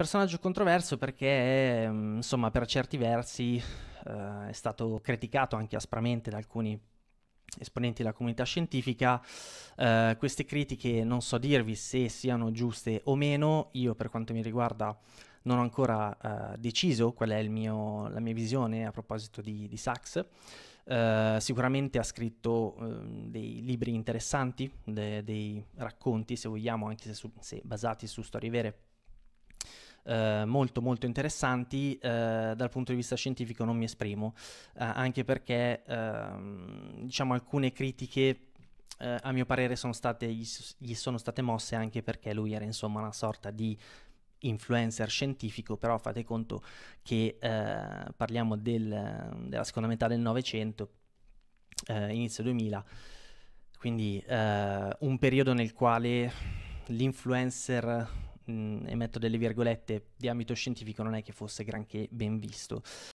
Personaggio controverso perché, mm, insomma, per certi versi eh, è stato criticato anche aspramente da alcuni esponenti della comunità scientifica. Eh, queste critiche non so dirvi se siano giuste o meno, io per quanto mi riguarda non ho ancora eh, deciso qual è mio, la mia visione a proposito di, di Sachs. Uh, sicuramente ha scritto uh, dei libri interessanti, de- dei racconti, se vogliamo, anche se, su- se basati su storie vere, eh, molto molto interessanti, eh, dal punto di vista scientifico non mi esprimo, eh, anche perché ehm, diciamo alcune critiche eh, a mio parere sono state, gli, gli sono state mosse anche perché lui era insomma una sorta di influencer scientifico, però fate conto che eh, parliamo del, della seconda metà del Novecento, eh, inizio 2000, quindi eh, un periodo nel quale l'influencer mh, e metto delle virgolette, di ambito scientifico non è che fosse granché ben visto.